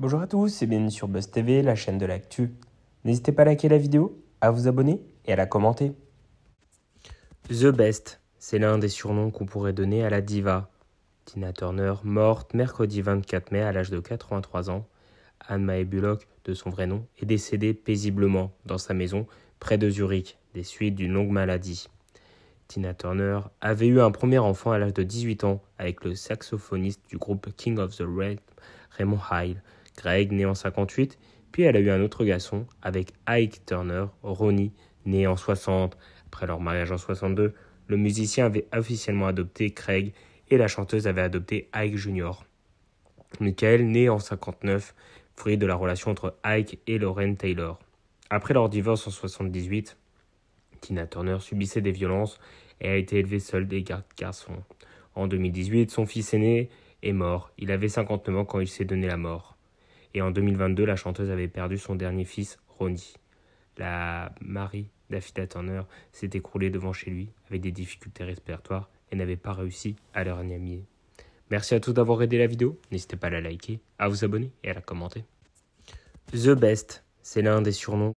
Bonjour à tous et bienvenue sur Buzz TV, la chaîne de l'actu. N'hésitez pas à liker la vidéo, à vous abonner et à la commenter. The Best, c'est l'un des surnoms qu'on pourrait donner à la diva. Tina Turner, morte mercredi 24 mai à l'âge de 83 ans, Anne-Mae Bullock, de son vrai nom, est décédée paisiblement dans sa maison près de Zurich, des suites d'une longue maladie. Tina Turner avait eu un premier enfant à l'âge de 18 ans avec le saxophoniste du groupe King of the Red, Raymond Hyde, Craig, né en 58, puis elle a eu un autre garçon avec Ike Turner, Ronnie, né en 60. Après leur mariage en 62, le musicien avait officiellement adopté Craig et la chanteuse avait adopté Ike Jr. Michael, né en 59, fruit de la relation entre Ike et Lauren Taylor. Après leur divorce en 78, Tina Turner subissait des violences et a été élevée seule des garçons. En 2018, son fils aîné est mort. Il avait 59 ans quand il s'est donné la mort. Et en 2022, la chanteuse avait perdu son dernier fils, Ronnie. La Marie d'Afita Turner s'est écroulée devant chez lui avec des difficultés respiratoires et n'avait pas réussi à le ranimer. Merci à tous d'avoir aidé la vidéo. N'hésitez pas à la liker, à vous abonner et à la commenter. The Best, c'est l'un des surnoms